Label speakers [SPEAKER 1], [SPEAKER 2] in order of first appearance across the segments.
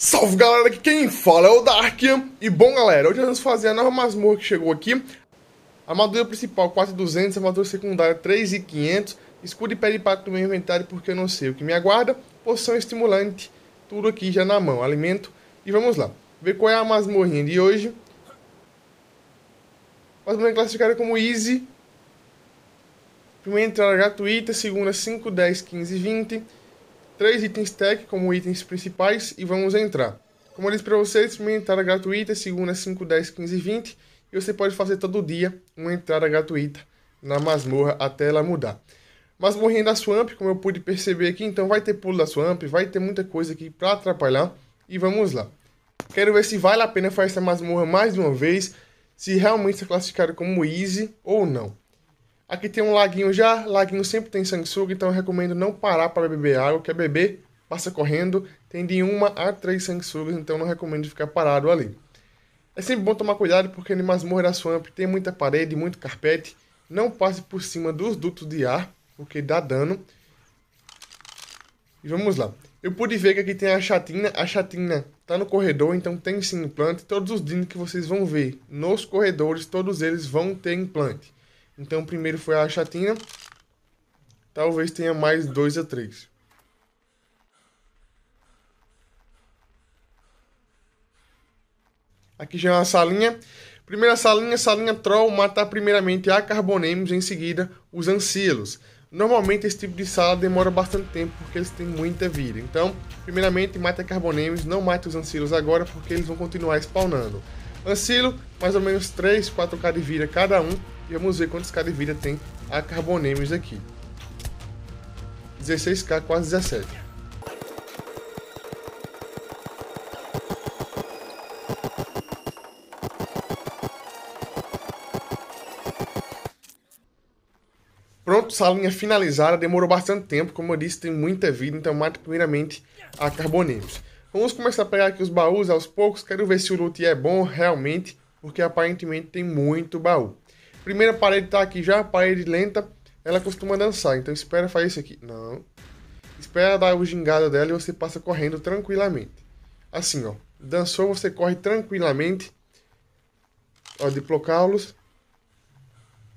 [SPEAKER 1] Salve galera, aqui quem fala é o Dark. E bom galera, hoje vamos fazer a nova masmorra que chegou aqui. Armadura principal 4200, armadura secundária 3500, escudo e pé de pato no meu inventário porque eu não sei o que me aguarda, poção estimulante, tudo aqui já na mão, alimento. E vamos lá, ver qual é a masmorrinha de hoje. Masmorra classificada como Easy. Primeira entrada gratuita, segunda 5, 10, 15, 20 três itens tech como itens principais e vamos entrar. Como eu disse para vocês, primeira entrada gratuita, é segunda 5, 10, 15 e 20. E você pode fazer todo dia uma entrada gratuita na masmorra até ela mudar. Masmorrinha da Swamp, como eu pude perceber aqui, então vai ter pulo da Swamp, vai ter muita coisa aqui para atrapalhar. E vamos lá. Quero ver se vale a pena fazer essa masmorra mais uma vez, se realmente é classificado como easy ou não. Aqui tem um laguinho já, laguinho sempre tem sanguessuga, então eu recomendo não parar para beber água, quer beber, passa correndo, tem de uma a três sanguessugas, então não recomendo ficar parado ali. É sempre bom tomar cuidado porque no masmorra da Swamp tem muita parede, muito carpete, não passe por cima dos dutos de ar, porque dá dano. E vamos lá. Eu pude ver que aqui tem a chatina. A chatina está no corredor, então tem sim implante. Todos os dinos que vocês vão ver nos corredores, todos eles vão ter implante. Então, primeiro foi a chatinha, Talvez tenha mais dois a três. Aqui já é uma salinha. Primeira salinha, salinha troll, matar primeiramente a carbonemus, em seguida os ancilos. Normalmente esse tipo de sala demora bastante tempo porque eles têm muita vida. Então, primeiramente mata carbonemus, não mata os ancilos agora porque eles vão continuar spawnando. Ancilo, mais ou menos 3, 4k de vida cada um. E vamos ver quantos K de vida tem a Carbonemes aqui. 16k, quase 17. Pronto, essa linha finalizada, demorou bastante tempo, como eu disse, tem muita vida, então mate primeiramente a Carbonemes. Vamos começar a pegar aqui os baús aos poucos, quero ver se o loot é bom realmente, porque aparentemente tem muito baú. Primeira parede tá aqui já, parede lenta. Ela costuma dançar, então espera fazer isso aqui. Não. Espera dar o gingado dela e você passa correndo tranquilamente. Assim, ó. Dançou, você corre tranquilamente. Ó, diplocaulos.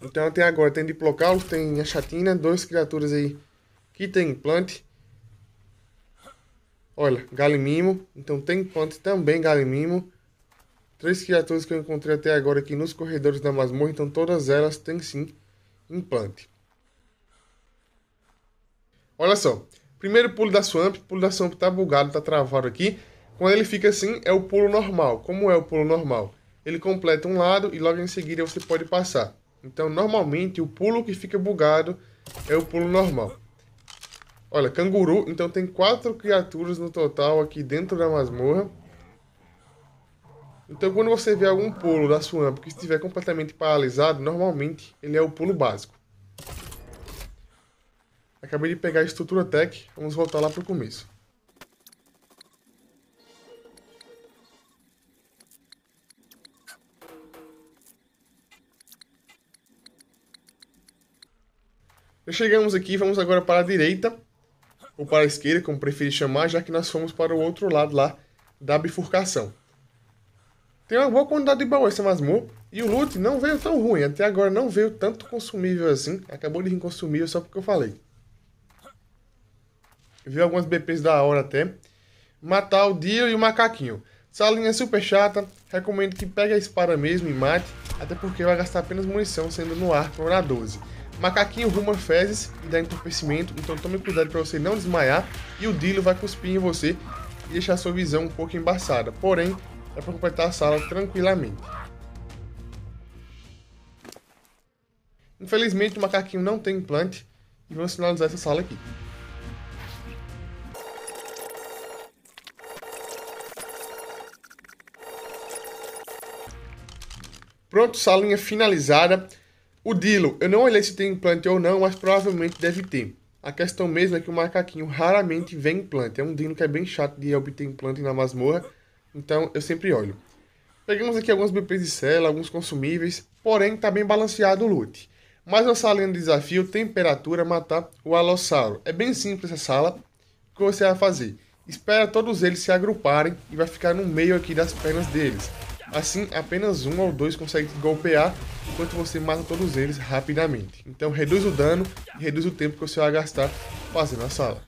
[SPEAKER 1] Então até agora tem diplocaulos, tem a chatina, duas criaturas aí que tem implante. Olha, galimimo. Então tem implante também, galimimo. Três criaturas que eu encontrei até agora aqui nos corredores da masmorra, então todas elas têm sim implante. Olha só. Primeiro pulo da Swamp. pulo da Swamp tá bugado, tá travado aqui. Quando ele fica assim, é o pulo normal. Como é o pulo normal? Ele completa um lado e logo em seguida você pode passar. Então, normalmente, o pulo que fica bugado é o pulo normal. Olha, canguru. Então, tem quatro criaturas no total aqui dentro da masmorra. Então, quando você vê algum pulo da Swamp que estiver completamente paralisado, normalmente ele é o pulo básico. Acabei de pegar a estrutura tech, vamos voltar lá para o começo. Já chegamos aqui, vamos agora para a direita, ou para a esquerda, como preferir chamar, já que nós fomos para o outro lado lá da bifurcação. Tem uma boa quantidade de baú esse é masmorro. E o loot não veio tão ruim, até agora não veio tanto consumível assim. Acabou de vir consumível só porque eu falei. Viu algumas BPs da hora até. Matar o Dio e o macaquinho. Essa linha é super chata, recomendo que pegue a espada mesmo e mate, até porque vai gastar apenas munição sendo no ar para na 12. Macaquinho rumor fezes e dá entorpecimento, então tome cuidado para você não desmaiar e o Dilo vai cuspir em você e deixar sua visão um pouco embaçada. Porém, Dá é pra completar a sala tranquilamente. Infelizmente o macaquinho não tem implante e vamos finalizar essa sala aqui. Pronto, salinha finalizada. O Dilo, eu não olhei se tem implante ou não, mas provavelmente deve ter. A questão mesmo é que o macaquinho raramente vem implante. É um Dilo que é bem chato de obter implante na masmorra. Então eu sempre olho. Pegamos aqui alguns BPs de cela, alguns consumíveis, porém está bem balanceado o loot. Mais uma salinha de desafio, temperatura, matar o alossauro. É bem simples essa sala. O que você vai fazer? Espera todos eles se agruparem e vai ficar no meio aqui das pernas deles. Assim, apenas um ou dois consegue golpear, enquanto você mata todos eles rapidamente. Então reduz o dano e reduz o tempo que você vai gastar fazendo a sala.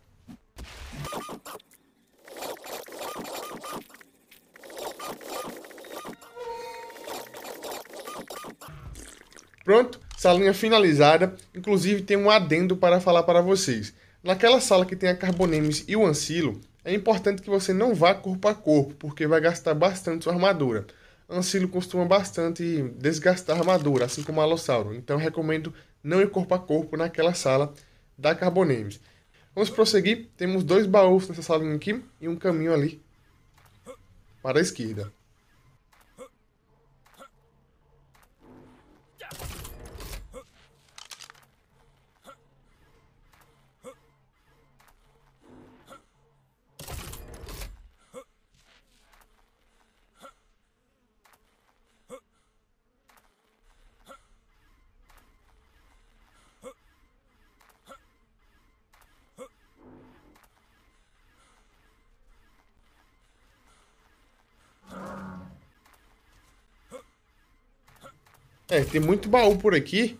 [SPEAKER 1] Pronto, salinha finalizada. Inclusive tem um adendo para falar para vocês. Naquela sala que tem a Carbonemes e o Ancilo, é importante que você não vá corpo a corpo, porque vai gastar bastante sua armadura. Ancilo costuma bastante desgastar a armadura, assim como o Alossauro. Então recomendo não ir corpo a corpo naquela sala da Carbonemes. Vamos prosseguir. Temos dois baús nessa salinha aqui e um caminho ali para a esquerda. É, tem muito baú por aqui.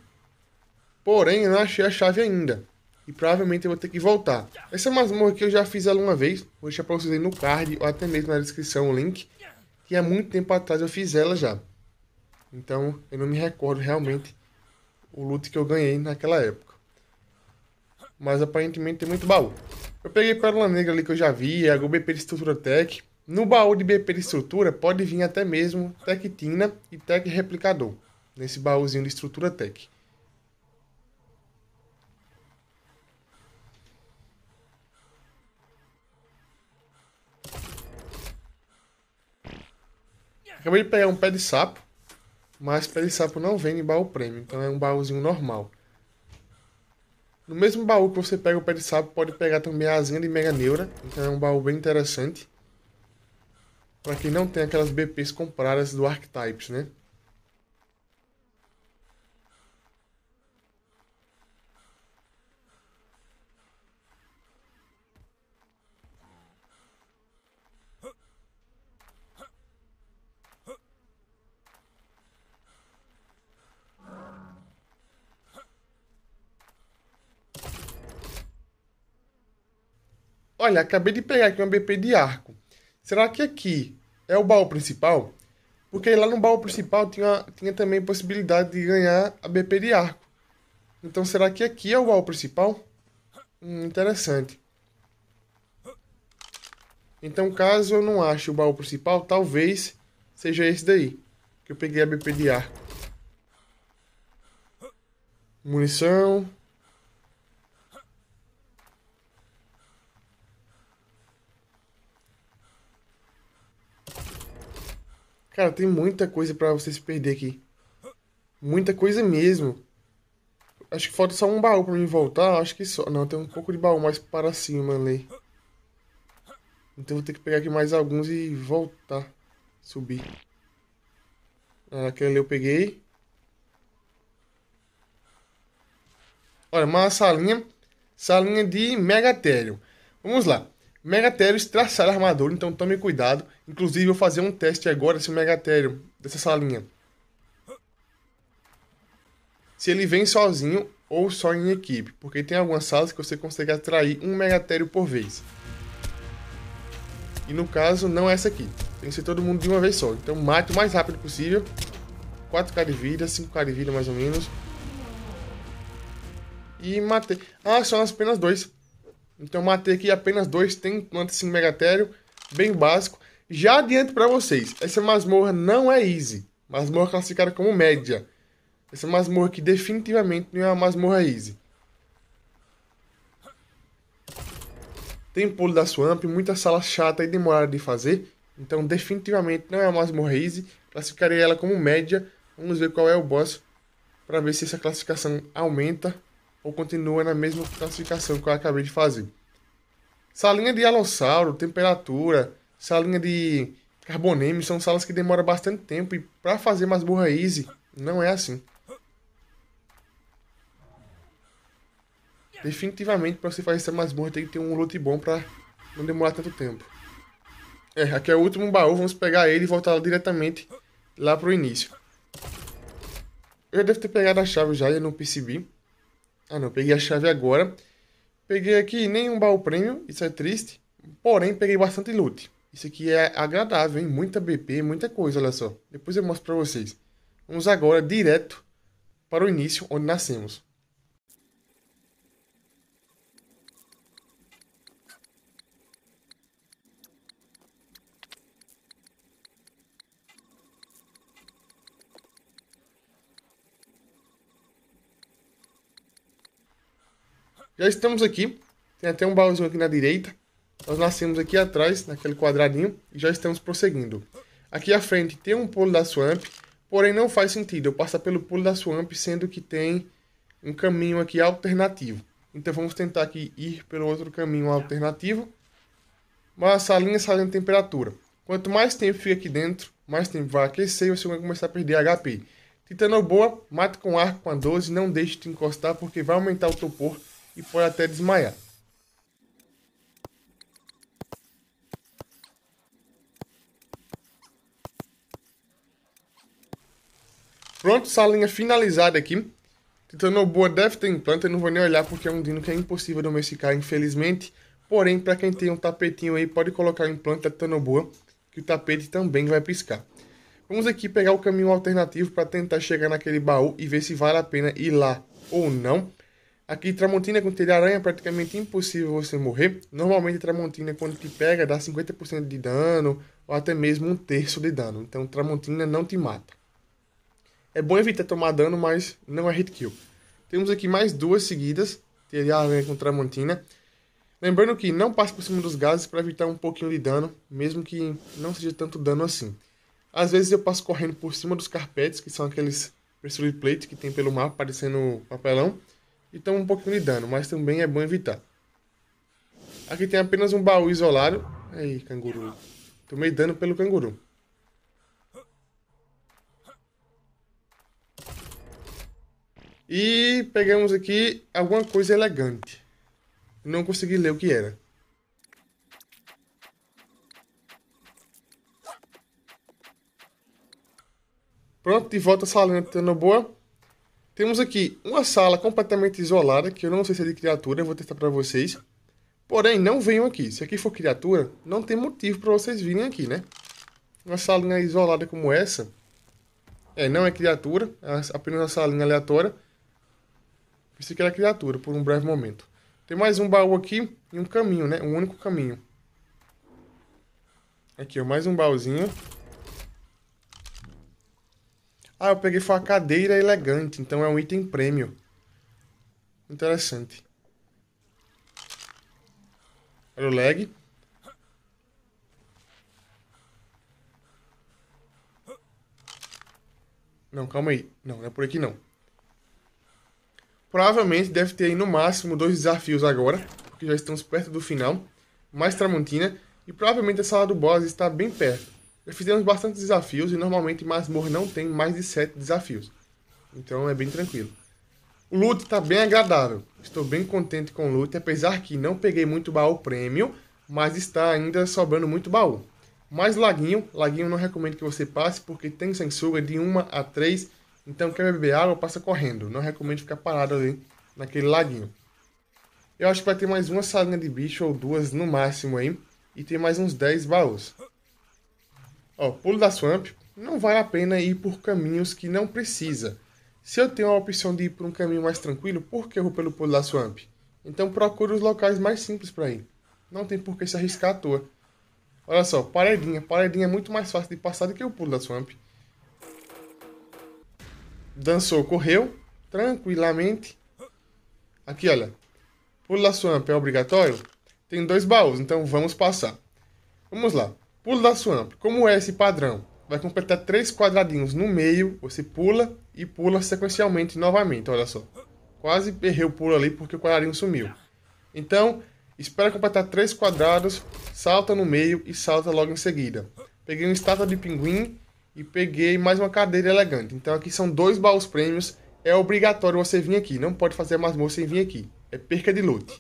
[SPEAKER 1] Porém, eu não achei a chave ainda. E provavelmente eu vou ter que voltar. Essa é masmorra aqui eu já fiz ela uma vez. Vou deixar pra vocês aí no card ou até mesmo na descrição o link. Que há muito tempo atrás eu fiz ela já. Então eu não me recordo realmente o loot que eu ganhei naquela época. Mas aparentemente tem muito baú. Eu peguei Pérola Negra ali que eu já vi, é a BP de Estrutura Tech. No baú de BP de Estrutura pode vir até mesmo Tectina e Tech Replicador nesse baúzinho de estrutura tech. Acabei de pegar um pé de sapo, mas pé de sapo não vem em baú prêmio, então é um baúzinho normal. No mesmo baú que você pega o pé de sapo, pode pegar também a asinha de mega neura, então é um baú bem interessante. Para quem não tem aquelas BPs compradas do Archetypes, né? Olha, acabei de pegar aqui uma BP de arco. Será que aqui é o baú principal? Porque lá no baú principal tinha, tinha também possibilidade de ganhar a BP de arco. Então será que aqui é o baú principal? Hum, interessante. Então caso eu não ache o baú principal, talvez seja esse daí. Que eu peguei a BP de arco. Munição. Cara, tem muita coisa para você se perder aqui. Muita coisa mesmo. Acho que falta só um baú para mim voltar. Acho que só. Não, tem um pouco de baú mais para cima ali. Então vou ter que pegar aqui mais alguns e voltar. Subir. Ah, aquele ali eu peguei. Olha, uma salinha. Salinha de megatério. Vamos lá. Megatérios traçaram armadura, então tome cuidado. Inclusive, eu vou fazer um teste agora se o Megatério dessa salinha. Se ele vem sozinho ou só em equipe, porque tem algumas salas que você consegue atrair um Megatério por vez. E no caso, não é essa aqui. Tem que ser todo mundo de uma vez só. Então mate o mais rápido possível. 4k de vida, 5k de vida mais ou menos. E matei. Ah, são apenas dois. Então matei aqui apenas dois, tem planta 5 megatério, bem básico. Já adianto para vocês, essa masmorra não é easy. Masmorra classificada como média. Essa masmorra aqui definitivamente não é uma masmorra easy. Tem pulo da Swamp, muita sala chata e demorada de fazer. Então definitivamente não é uma masmorra easy. Classificarei ela como média. Vamos ver qual é o boss para ver se essa classificação aumenta ou continua na mesma classificação que eu acabei de fazer. Salinha de alossauro, temperatura, salinha de carbonêmio são salas que demoram bastante tempo e para fazer mais burra easy não é assim. Definitivamente para você fazer essa masmorra tem que ter um loot bom para não demorar tanto tempo. É, aqui é o último baú, vamos pegar ele e voltar diretamente lá pro início. Eu já devo ter pegado a chave já e não percebi. Ah, não, peguei a chave agora. Peguei aqui nenhum baú prêmio, isso é triste. Porém, peguei bastante loot. Isso aqui é agradável, hein? Muita BP, muita coisa, olha só. Depois eu mostro pra vocês. Vamos agora direto para o início, onde nascemos. Já estamos aqui. Tem até um baúzinho aqui na direita. Nós nascemos aqui atrás, naquele quadradinho, e já estamos prosseguindo. Aqui à frente tem um pulo da Swamp, porém não faz sentido eu passar pelo pulo da Swamp, sendo que tem um caminho aqui alternativo. Então vamos tentar aqui ir pelo outro caminho alternativo. Mas a linha sai de temperatura. Quanto mais tempo fica aqui dentro, mais tempo vai aquecer e você vai começar a perder HP. Titanoboa, mate com arco com a 12, não deixe de encostar porque vai aumentar o topor e pode até desmaiar. Pronto, salinha finalizada aqui. Titanoboa deve ter implanta, eu não vou nem olhar porque é um dino que é impossível domesticar, infelizmente. Porém, para quem tem um tapetinho aí, pode colocar o implante da Titanoboa, que o tapete também vai piscar. Vamos aqui pegar o caminho alternativo para tentar chegar naquele baú e ver se vale a pena ir lá ou não. Aqui, Tramontina com telha-aranha é praticamente impossível você morrer. Normalmente, Tramontina, quando te pega, dá 50% de dano ou até mesmo um terço de dano. Então, Tramontina não te mata. É bom evitar tomar dano, mas não é hit kill. Temos aqui mais duas seguidas, telha-aranha com Tramontina. Lembrando que não passe por cima dos gases para evitar um pouquinho de dano, mesmo que não seja tanto dano assim. Às vezes eu passo correndo por cima dos carpetes, que são aqueles pressure plate que tem pelo mapa parecendo papelão e toma um pouquinho de dano, mas também é bom evitar. Aqui tem apenas um baú isolado. Aí, canguru. Tomei dano pelo canguru. E pegamos aqui alguma coisa elegante. Não consegui ler o que era. Pronto, de volta a sala, tá Tendo boa. Temos aqui uma sala completamente isolada, que eu não sei se é de criatura, eu vou testar para vocês. Porém, não venham aqui. Se aqui for criatura, não tem motivo para vocês virem aqui, né? Uma salinha isolada como essa, é, não é criatura, é apenas uma salinha aleatória. Pensei que era criatura por um breve momento. Tem mais um baú aqui e um caminho, né? Um único caminho. Aqui, ó, mais um baúzinho. Ah, eu peguei foi uma cadeira elegante, então é um item prêmio. Interessante. Olha o lag. Não, calma aí. Não, não é por aqui não. Provavelmente deve ter aí no máximo dois desafios agora, porque já estamos perto do final. Mais Tramontina. E provavelmente a sala do boss está bem perto fizemos bastante desafios e normalmente Masmorra não tem mais de sete desafios. Então é bem tranquilo. O loot está bem agradável. Estou bem contente com o loot, apesar que não peguei muito baú prêmio, mas está ainda sobrando muito baú. Mais laguinho, laguinho não recomendo que você passe porque tem censura de 1 a 3, então quer beber água, passa correndo. Não recomendo ficar parado ali naquele laguinho. Eu acho que vai ter mais uma salinha de bicho ou duas no máximo aí, e tem mais uns 10 baús. Ó, pulo da Swamp, não vale a pena ir por caminhos que não precisa. Se eu tenho a opção de ir por um caminho mais tranquilo, por que eu vou pelo pulo da Swamp? Então procure os locais mais simples para ir. Não tem por que se arriscar à toa. Olha só, paredinha. Paredinha é muito mais fácil de passar do que o pulo da Swamp. Dançou, correu, tranquilamente. Aqui, olha. Pulo da Swamp é obrigatório? Tem dois baús, então vamos passar. Vamos lá. Pulo da Swamp. Como é esse padrão? Vai completar três quadradinhos no meio, você pula e pula sequencialmente novamente, olha só. Quase errei o pulo ali porque o quadradinho sumiu. Então, espera completar três quadrados, salta no meio e salta logo em seguida. Peguei uma estátua de pinguim e peguei mais uma cadeira elegante. Então aqui são dois baús prêmios, é obrigatório você vir aqui, não pode fazer mais moça sem vir aqui. É perca de loot.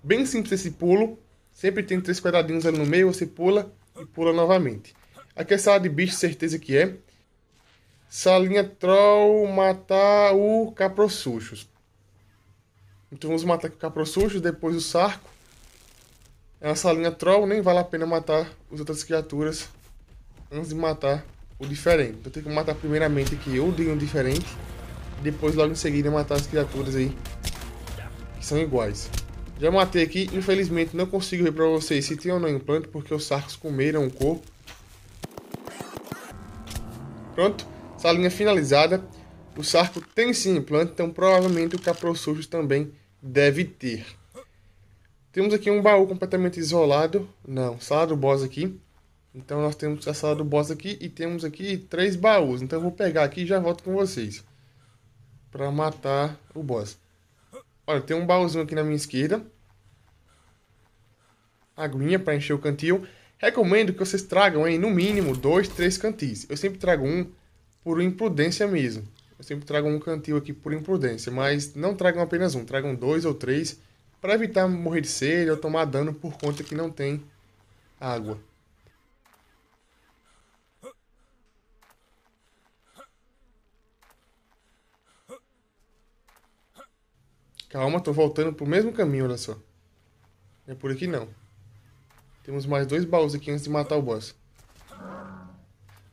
[SPEAKER 1] Bem simples esse pulo, sempre tem três quadradinhos ali no meio, você pula e pula novamente. Aqui é sala de bicho, certeza que é. Salinha troll, matar o caprosuchos. Então vamos matar aqui o caprosuchos, depois o sarco. É uma salinha troll, nem vale a pena matar as outras criaturas antes de matar o diferente. Então tem que matar primeiramente aqui o de um diferente. Depois logo em seguida matar as criaturas aí que são iguais. Já matei aqui, infelizmente não consigo ver pra vocês se tem ou não implante, porque os sarcos comeram o corpo. Pronto, salinha finalizada. O sarco tem sim implante, então provavelmente o sujo também deve ter. Temos aqui um baú completamente isolado. Não, sala do boss aqui. Então nós temos a sala do boss aqui e temos aqui três baús. Então eu vou pegar aqui e já volto com vocês. Para matar o boss. Olha, tem um baúzinho aqui na minha esquerda. Aguinha para encher o cantil. Recomendo que vocês tragam aí no mínimo dois, três cantis. Eu sempre trago um por imprudência mesmo. Eu sempre trago um cantil aqui por imprudência, mas não tragam apenas um, tragam dois ou três para evitar morrer de sede ou tomar dano por conta que não tem água. Calma, tô voltando pro mesmo caminho, olha só. Não é por aqui não. Temos mais dois baús aqui antes de matar o boss.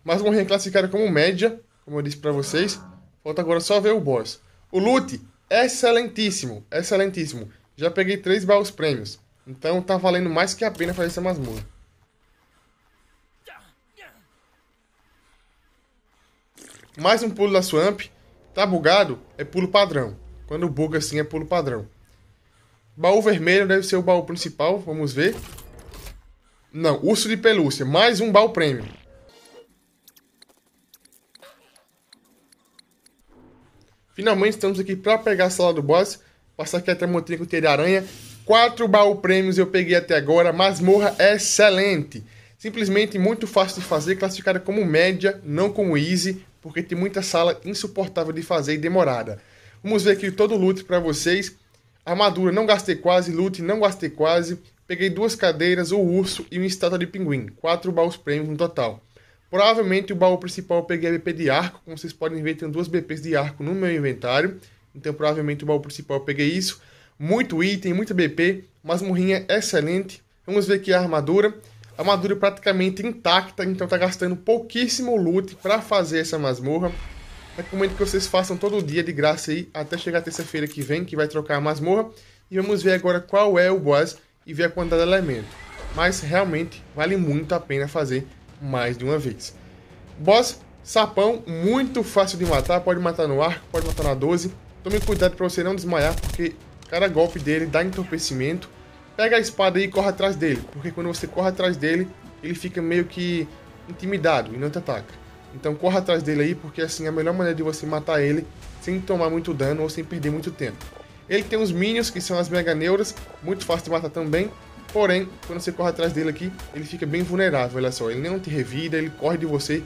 [SPEAKER 1] Mas morri é classificada como média, como eu disse para vocês. Falta agora só ver o boss. O loot, excelentíssimo, excelentíssimo. Já peguei três baús prêmios. Então tá valendo mais que a pena fazer essa masmorra. Mais um pulo da Swamp. Tá bugado? É pulo padrão. Quando buga assim é pulo padrão. Baú vermelho deve ser o baú principal, vamos ver. Não, urso de pelúcia, mais um baú prêmio. Finalmente estamos aqui para pegar a sala do boss, passar aqui a tramontina com o de aranha. Quatro baú prêmios eu peguei até agora, masmorra excelente. Simplesmente muito fácil de fazer, classificada como média, não como easy, porque tem muita sala insuportável de fazer e demorada. Vamos ver aqui todo o loot para vocês. Armadura, não gastei quase. Loot, não gastei quase. Peguei duas cadeiras, o urso e uma estátua de pinguim. Quatro baús prêmios no total. Provavelmente o baú principal eu peguei a BP de arco. Como vocês podem ver, tem duas BPs de arco no meu inventário. Então provavelmente o baú principal eu peguei isso. Muito item, muita BP. Masmorrinha excelente. Vamos ver aqui a armadura. A armadura praticamente intacta, então tá gastando pouquíssimo loot para fazer essa masmorra. Recomendo é que vocês façam todo dia de graça aí, até chegar terça-feira que vem, que vai trocar a masmorra. E vamos ver agora qual é o boss e ver a quantidade de elemento. Mas realmente vale muito a pena fazer mais de uma vez. Boss, sapão, muito fácil de matar. Pode matar no arco, pode matar na 12. Tome cuidado para você não desmaiar, porque cada golpe dele dá entorpecimento. Pega a espada e corre atrás dele, porque quando você corre atrás dele, ele fica meio que intimidado e não te ataca. Então corra atrás dele aí, porque assim é a melhor maneira de você matar ele sem tomar muito dano ou sem perder muito tempo. Ele tem os minions, que são as mega neuras, muito fácil de matar também. Porém, quando você corre atrás dele aqui, ele fica bem vulnerável, olha só. Ele não te revida, ele corre de você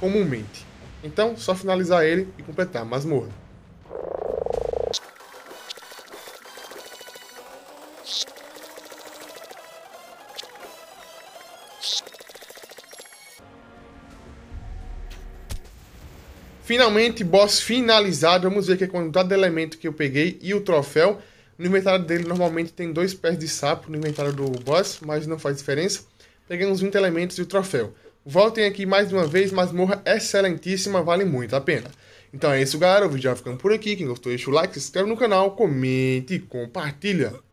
[SPEAKER 1] comumente. Então, só finalizar ele e completar mas masmorra. Finalmente, boss finalizado. Vamos ver aqui a quantidade de elemento que eu peguei e o troféu. No inventário dele, normalmente tem dois pés de sapo no inventário do boss, mas não faz diferença. Peguei uns 20 elementos e o troféu. Voltem aqui mais uma vez, masmorra excelentíssima, vale muito a pena. Então é isso, galera. O vídeo vai ficando por aqui. Quem gostou, deixa o like, se inscreve no canal, comente e compartilha.